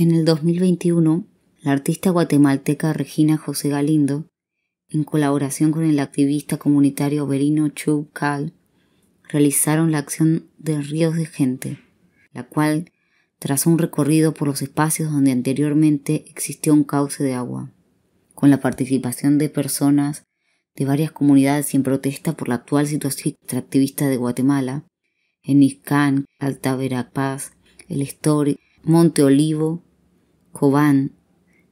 En el 2021, la artista guatemalteca Regina José Galindo, en colaboración con el activista comunitario Berino Chu Cal, realizaron la acción de Ríos de Gente, la cual trazó un recorrido por los espacios donde anteriormente existió un cauce de agua, con la participación de personas de varias comunidades en protesta por la actual situación extractivista de Guatemala, en Iscán, Alta Verapaz, El Estor, Monte Olivo Cobán,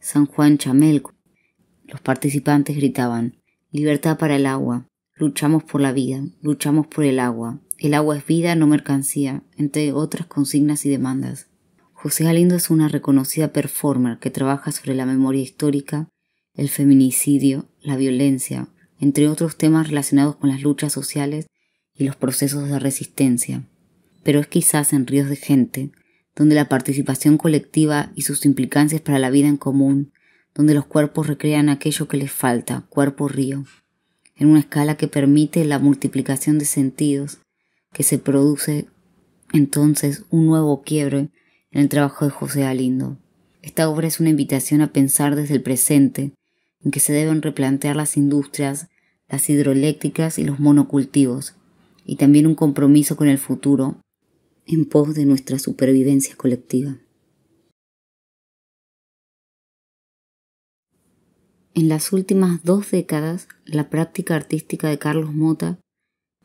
San Juan Chamelco. Los participantes gritaban, libertad para el agua, luchamos por la vida, luchamos por el agua, el agua es vida, no mercancía, entre otras consignas y demandas. José Galindo es una reconocida performer que trabaja sobre la memoria histórica, el feminicidio, la violencia, entre otros temas relacionados con las luchas sociales y los procesos de resistencia. Pero es quizás en Ríos de Gente donde la participación colectiva y sus implicancias para la vida en común, donde los cuerpos recrean aquello que les falta, cuerpo río, en una escala que permite la multiplicación de sentidos, que se produce entonces un nuevo quiebre en el trabajo de José Alindo. Esta obra es una invitación a pensar desde el presente, en que se deben replantear las industrias, las hidroeléctricas y los monocultivos, y también un compromiso con el futuro, en pos de nuestra supervivencia colectiva. En las últimas dos décadas, la práctica artística de Carlos Mota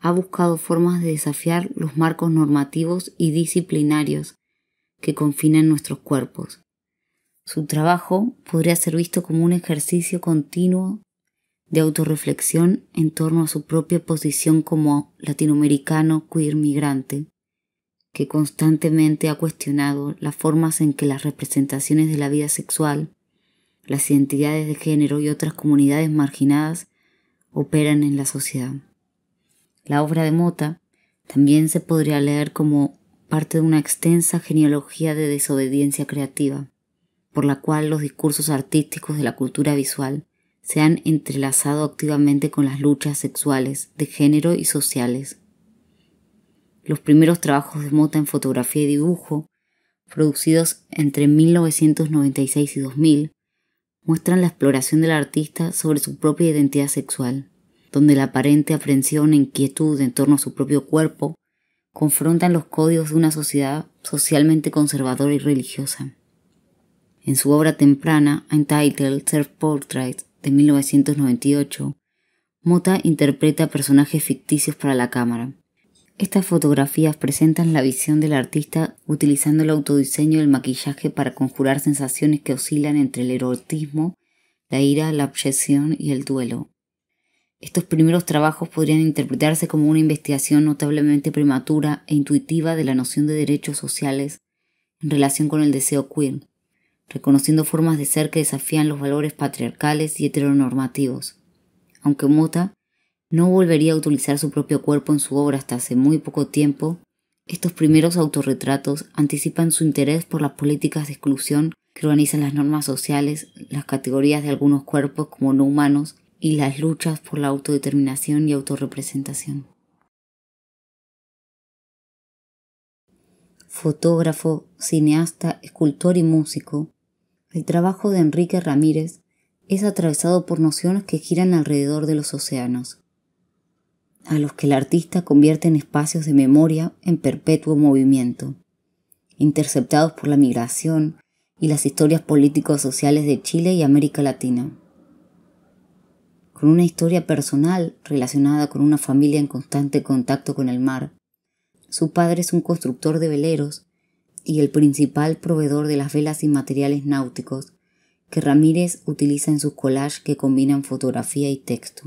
ha buscado formas de desafiar los marcos normativos y disciplinarios que confinan nuestros cuerpos. Su trabajo podría ser visto como un ejercicio continuo de autorreflexión en torno a su propia posición como latinoamericano queer migrante, que constantemente ha cuestionado las formas en que las representaciones de la vida sexual, las identidades de género y otras comunidades marginadas operan en la sociedad. La obra de Mota también se podría leer como parte de una extensa genealogía de desobediencia creativa, por la cual los discursos artísticos de la cultura visual se han entrelazado activamente con las luchas sexuales, de género y sociales los primeros trabajos de Mota en fotografía y dibujo, producidos entre 1996 y 2000, muestran la exploración del artista sobre su propia identidad sexual, donde la aparente aprensión e inquietud en torno a su propio cuerpo confrontan los códigos de una sociedad socialmente conservadora y religiosa. En su obra temprana, Entitled Self Portrait de 1998, Mota interpreta personajes ficticios para la cámara, estas fotografías presentan la visión del artista utilizando el autodiseño el maquillaje para conjurar sensaciones que oscilan entre el erotismo, la ira, la obsesión y el duelo. Estos primeros trabajos podrían interpretarse como una investigación notablemente prematura e intuitiva de la noción de derechos sociales en relación con el deseo queer, reconociendo formas de ser que desafían los valores patriarcales y heteronormativos. Aunque Mota no volvería a utilizar su propio cuerpo en su obra hasta hace muy poco tiempo, estos primeros autorretratos anticipan su interés por las políticas de exclusión que organizan las normas sociales, las categorías de algunos cuerpos como no humanos y las luchas por la autodeterminación y autorrepresentación. Fotógrafo, cineasta, escultor y músico, el trabajo de Enrique Ramírez es atravesado por nociones que giran alrededor de los océanos, a los que el artista convierte en espacios de memoria en perpetuo movimiento, interceptados por la migración y las historias político-sociales de Chile y América Latina. Con una historia personal relacionada con una familia en constante contacto con el mar, su padre es un constructor de veleros y el principal proveedor de las velas y materiales náuticos que Ramírez utiliza en sus collages que combinan fotografía y texto.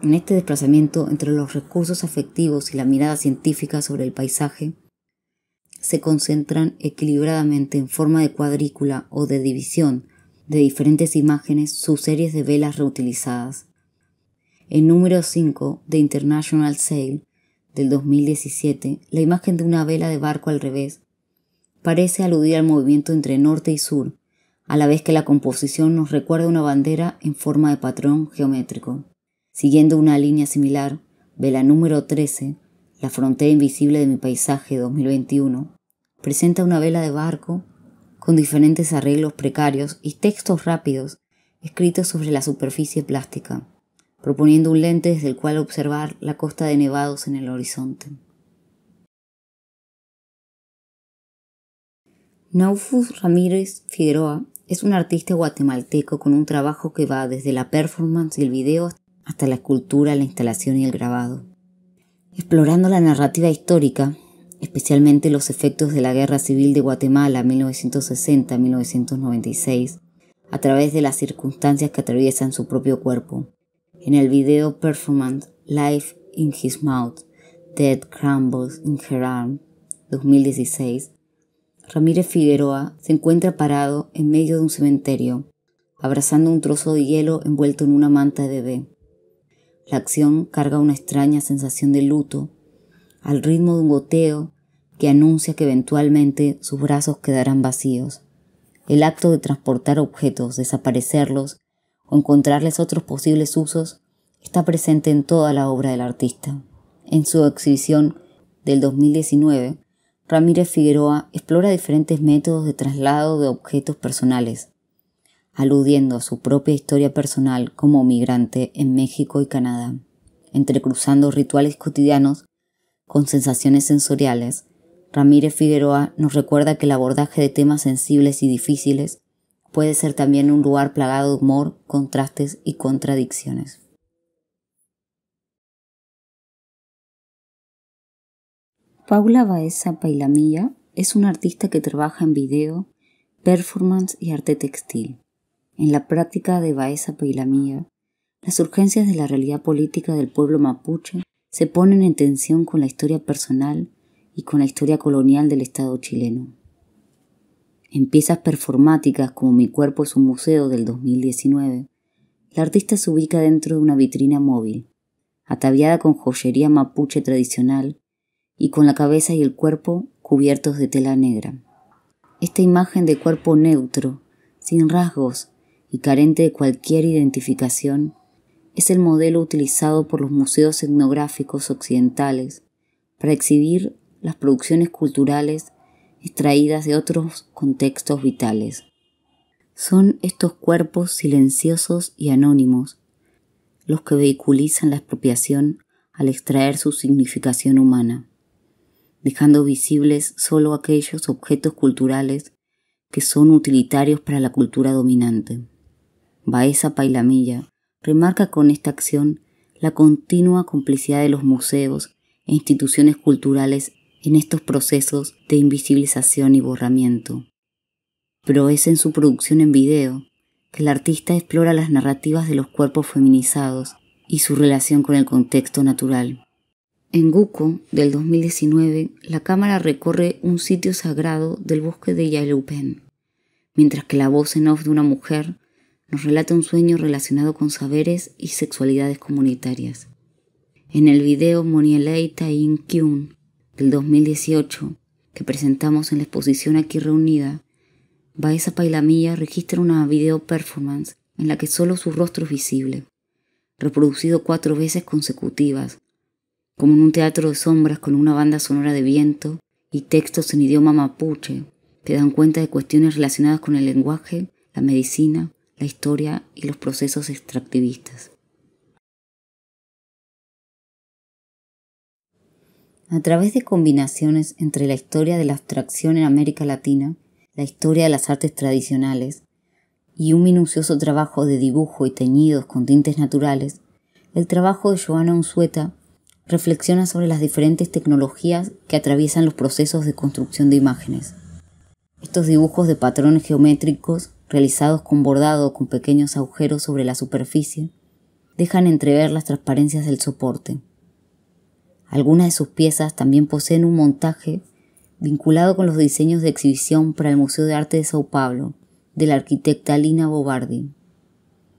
En este desplazamiento entre los recursos afectivos y la mirada científica sobre el paisaje, se concentran equilibradamente en forma de cuadrícula o de división de diferentes imágenes sus series de velas reutilizadas. En número 5 de International Sail del 2017, la imagen de una vela de barco al revés parece aludir al movimiento entre norte y sur, a la vez que la composición nos recuerda una bandera en forma de patrón geométrico. Siguiendo una línea similar, vela número 13, la frontera invisible de mi paisaje 2021, presenta una vela de barco con diferentes arreglos precarios y textos rápidos escritos sobre la superficie plástica, proponiendo un lente desde el cual observar la costa de nevados en el horizonte. Naufus Ramírez Figueroa es un artista guatemalteco con un trabajo que va desde la performance y el video hasta la escultura, la instalación y el grabado. Explorando la narrativa histórica, especialmente los efectos de la Guerra Civil de Guatemala 1960-1996, a través de las circunstancias que atraviesan su propio cuerpo. En el video performance Life in His Mouth, Dead Crumbles in Her Arm, 2016, Ramírez Figueroa se encuentra parado en medio de un cementerio, abrazando un trozo de hielo envuelto en una manta de bebé. La acción carga una extraña sensación de luto, al ritmo de un goteo que anuncia que eventualmente sus brazos quedarán vacíos. El acto de transportar objetos, desaparecerlos o encontrarles otros posibles usos está presente en toda la obra del artista. En su exhibición del 2019, Ramírez Figueroa explora diferentes métodos de traslado de objetos personales, aludiendo a su propia historia personal como migrante en México y Canadá, entrecruzando rituales cotidianos con sensaciones sensoriales. Ramírez Figueroa nos recuerda que el abordaje de temas sensibles y difíciles puede ser también un lugar plagado de humor, contrastes y contradicciones. Paula Baeza Pailamilla es una artista que trabaja en video, performance y arte textil en la práctica de Baeza Peilamía, las urgencias de la realidad política del pueblo mapuche se ponen en tensión con la historia personal y con la historia colonial del Estado chileno. En piezas performáticas como Mi cuerpo es un museo del 2019, la artista se ubica dentro de una vitrina móvil, ataviada con joyería mapuche tradicional y con la cabeza y el cuerpo cubiertos de tela negra. Esta imagen de cuerpo neutro, sin rasgos, y carente de cualquier identificación, es el modelo utilizado por los museos etnográficos occidentales para exhibir las producciones culturales extraídas de otros contextos vitales. Son estos cuerpos silenciosos y anónimos los que vehiculizan la expropiación al extraer su significación humana, dejando visibles solo aquellos objetos culturales que son utilitarios para la cultura dominante. Baeza Pailamilla remarca con esta acción la continua complicidad de los museos e instituciones culturales en estos procesos de invisibilización y borramiento. Pero es en su producción en video que el artista explora las narrativas de los cuerpos feminizados y su relación con el contexto natural. En Guco, del 2019, la cámara recorre un sitio sagrado del bosque de Yalupen, mientras que la voz en off de una mujer nos relata un sueño relacionado con saberes y sexualidades comunitarias. En el video Monialeita In del 2018, que presentamos en la exposición aquí reunida, Baeza Pailamilla registra una video performance en la que solo su rostro es visible, reproducido cuatro veces consecutivas, como en un teatro de sombras con una banda sonora de viento y textos en idioma mapuche que dan cuenta de cuestiones relacionadas con el lenguaje, la medicina la historia y los procesos extractivistas. A través de combinaciones entre la historia de la abstracción en América Latina, la historia de las artes tradicionales y un minucioso trabajo de dibujo y teñidos con tintes naturales, el trabajo de Joana Unzueta reflexiona sobre las diferentes tecnologías que atraviesan los procesos de construcción de imágenes. Estos dibujos de patrones geométricos realizados con bordado con pequeños agujeros sobre la superficie, dejan entrever las transparencias del soporte. Algunas de sus piezas también poseen un montaje vinculado con los diseños de exhibición para el Museo de Arte de Sao Paulo de la arquitecta Lina Bobardi,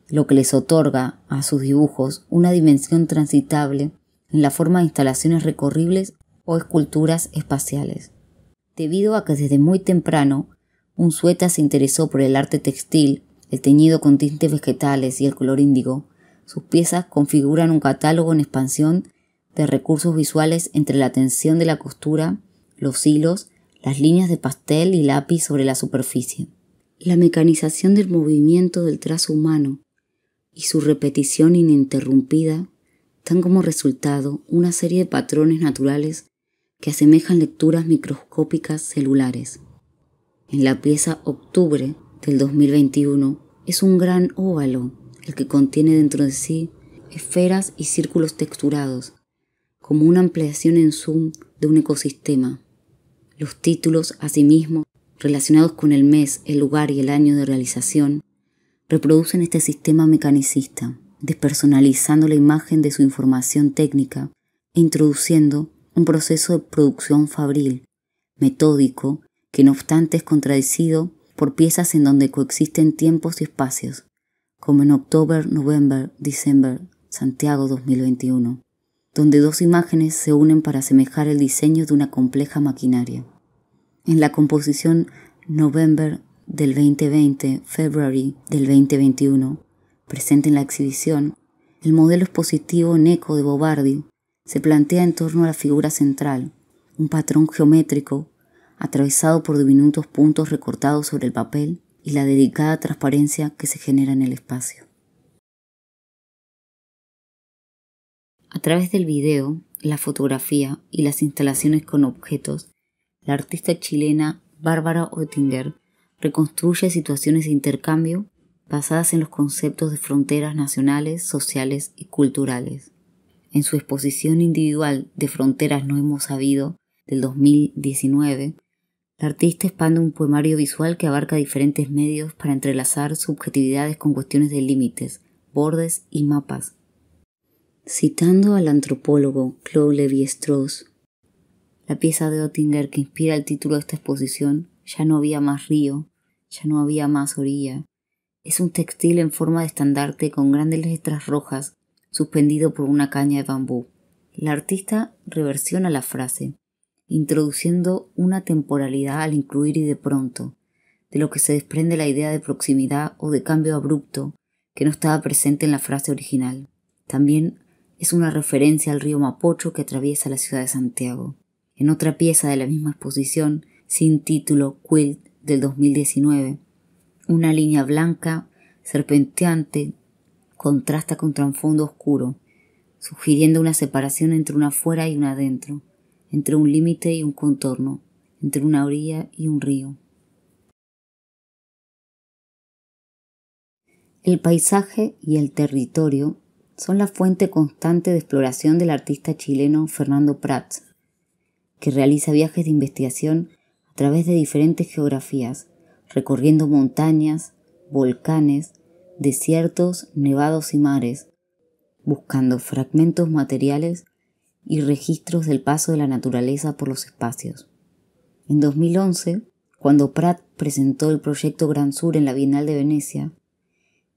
lo que les otorga a sus dibujos una dimensión transitable en la forma de instalaciones recorribles o esculturas espaciales. Debido a que desde muy temprano un sueta se interesó por el arte textil, el teñido con tintes vegetales y el color índigo. Sus piezas configuran un catálogo en expansión de recursos visuales entre la tensión de la costura, los hilos, las líneas de pastel y lápiz sobre la superficie. La mecanización del movimiento del trazo humano y su repetición ininterrumpida dan como resultado una serie de patrones naturales que asemejan lecturas microscópicas celulares en la pieza Octubre del 2021 es un gran óvalo, el que contiene dentro de sí esferas y círculos texturados, como una ampliación en zoom de un ecosistema. Los títulos, asimismo, relacionados con el mes, el lugar y el año de realización, reproducen este sistema mecanicista, despersonalizando la imagen de su información técnica e introduciendo un proceso de producción fabril, metódico que no obstante es contradecido por piezas en donde coexisten tiempos y espacios, como en October, November, diciembre, Santiago 2021, donde dos imágenes se unen para asemejar el diseño de una compleja maquinaria. En la composición November del 2020, February del 2021, presente en la exhibición, el modelo expositivo en de Bobardi se plantea en torno a la figura central, un patrón geométrico atravesado por diminutos puntos recortados sobre el papel y la delicada transparencia que se genera en el espacio. A través del video, la fotografía y las instalaciones con objetos, la artista chilena Bárbara Oettinger reconstruye situaciones de intercambio basadas en los conceptos de fronteras nacionales, sociales y culturales. En su exposición individual de Fronteras no hemos sabido del 2019, la artista expande un poemario visual que abarca diferentes medios para entrelazar subjetividades con cuestiones de límites, bordes y mapas. Citando al antropólogo Claude Levi-Strauss, la pieza de Oettinger que inspira el título de esta exposición, Ya no había más río, ya no había más orilla, es un textil en forma de estandarte con grandes letras rojas, suspendido por una caña de bambú. La artista reversiona la frase, introduciendo una temporalidad al incluir y de pronto, de lo que se desprende la idea de proximidad o de cambio abrupto que no estaba presente en la frase original. También es una referencia al río Mapocho que atraviesa la ciudad de Santiago. En otra pieza de la misma exposición, sin título Quilt del 2019, una línea blanca, serpenteante, contrasta con trasfondo oscuro, sugiriendo una separación entre una afuera y una adentro, entre un límite y un contorno, entre una orilla y un río. El paisaje y el territorio son la fuente constante de exploración del artista chileno Fernando Prats, que realiza viajes de investigación a través de diferentes geografías, recorriendo montañas, volcanes, desiertos, nevados y mares, buscando fragmentos materiales y registros del paso de la naturaleza por los espacios. En 2011, cuando Pratt presentó el proyecto Gran Sur en la Bienal de Venecia,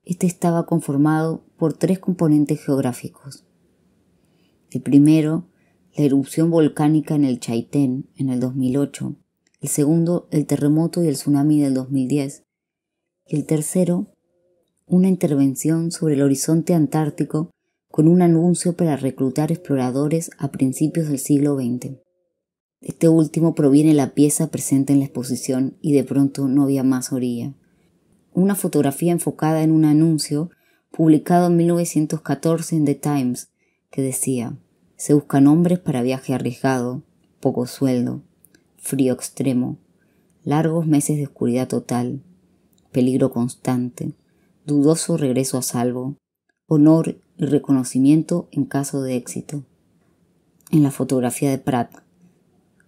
este estaba conformado por tres componentes geográficos. El primero, la erupción volcánica en el Chaitén en el 2008, el segundo, el terremoto y el tsunami del 2010, y el tercero, una intervención sobre el horizonte antártico con un anuncio para reclutar exploradores a principios del siglo XX. este último proviene la pieza presente en la exposición y de pronto no había más orilla. Una fotografía enfocada en un anuncio publicado en 1914 en The Times que decía, se buscan hombres para viaje arriesgado, poco sueldo, frío extremo, largos meses de oscuridad total, peligro constante, dudoso regreso a salvo, honor y reconocimiento en caso de éxito. En la fotografía de Pratt,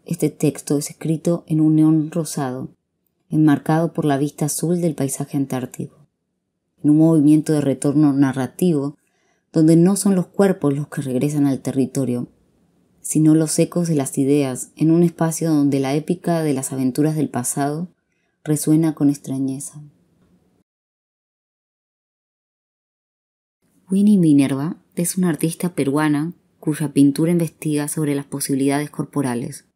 este texto es escrito en un neón rosado, enmarcado por la vista azul del paisaje antártico, en un movimiento de retorno narrativo donde no son los cuerpos los que regresan al territorio, sino los ecos de las ideas en un espacio donde la épica de las aventuras del pasado resuena con extrañeza. Winnie Minerva es una artista peruana cuya pintura investiga sobre las posibilidades corporales,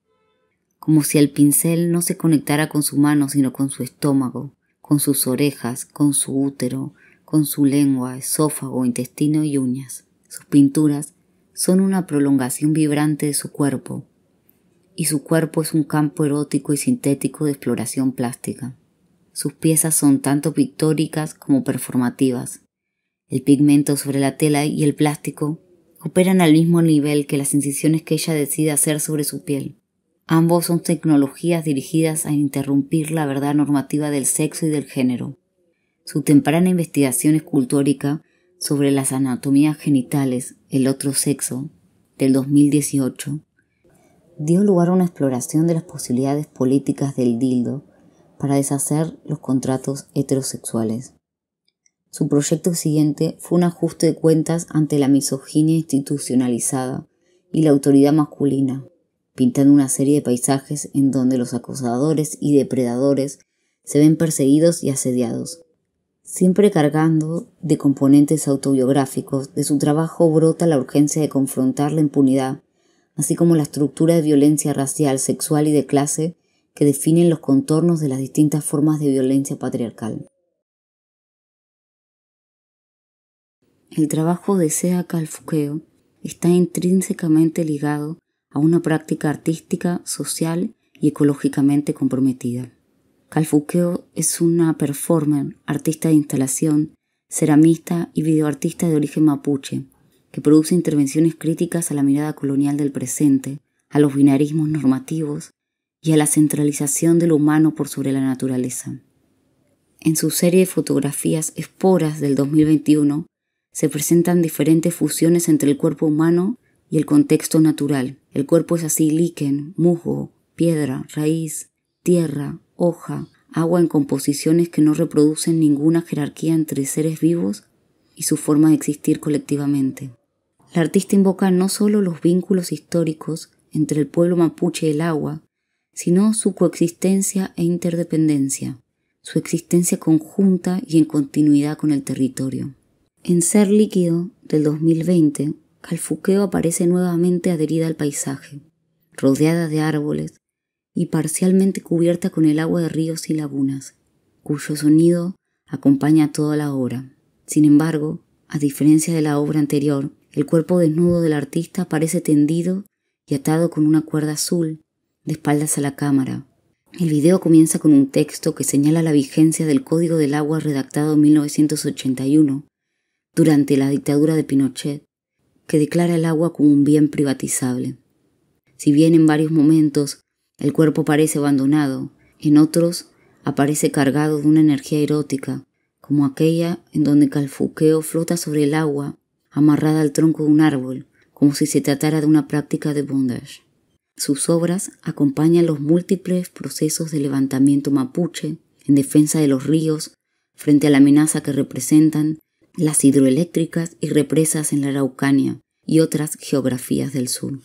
como si el pincel no se conectara con su mano sino con su estómago, con sus orejas, con su útero, con su lengua, esófago, intestino y uñas. Sus pinturas son una prolongación vibrante de su cuerpo, y su cuerpo es un campo erótico y sintético de exploración plástica. Sus piezas son tanto pictóricas como performativas, el pigmento sobre la tela y el plástico operan al mismo nivel que las incisiones que ella decide hacer sobre su piel. Ambos son tecnologías dirigidas a interrumpir la verdad normativa del sexo y del género. Su temprana investigación escultórica sobre las anatomías genitales, el otro sexo, del 2018, dio lugar a una exploración de las posibilidades políticas del dildo para deshacer los contratos heterosexuales. Su proyecto siguiente fue un ajuste de cuentas ante la misoginia institucionalizada y la autoridad masculina, pintando una serie de paisajes en donde los acosadores y depredadores se ven perseguidos y asediados. Siempre cargando de componentes autobiográficos, de su trabajo brota la urgencia de confrontar la impunidad, así como la estructura de violencia racial, sexual y de clase que definen los contornos de las distintas formas de violencia patriarcal. El trabajo de Sea Calfuqueo está intrínsecamente ligado a una práctica artística, social y ecológicamente comprometida. Calfuqueo es una performer, artista de instalación, ceramista y videoartista de origen mapuche, que produce intervenciones críticas a la mirada colonial del presente, a los binarismos normativos y a la centralización de humano por sobre la naturaleza. En su serie de fotografías Esporas del 2021 se presentan diferentes fusiones entre el cuerpo humano y el contexto natural. El cuerpo es así liquen, musgo, piedra, raíz, tierra, hoja, agua en composiciones que no reproducen ninguna jerarquía entre seres vivos y su forma de existir colectivamente. La artista invoca no solo los vínculos históricos entre el pueblo mapuche y el agua, sino su coexistencia e interdependencia, su existencia conjunta y en continuidad con el territorio. En Ser Líquido del 2020, Calfuqueo aparece nuevamente adherida al paisaje, rodeada de árboles y parcialmente cubierta con el agua de ríos y lagunas, cuyo sonido acompaña toda la obra. Sin embargo, a diferencia de la obra anterior, el cuerpo desnudo del artista aparece tendido y atado con una cuerda azul, de espaldas a la cámara. El video comienza con un texto que señala la vigencia del Código del Agua redactado en 1981 durante la dictadura de Pinochet, que declara el agua como un bien privatizable. Si bien en varios momentos el cuerpo parece abandonado, en otros aparece cargado de una energía erótica, como aquella en donde Calfuqueo flota sobre el agua, amarrada al tronco de un árbol, como si se tratara de una práctica de bondage. Sus obras acompañan los múltiples procesos de levantamiento mapuche en defensa de los ríos frente a la amenaza que representan las hidroeléctricas y represas en la Araucanía y otras geografías del sur.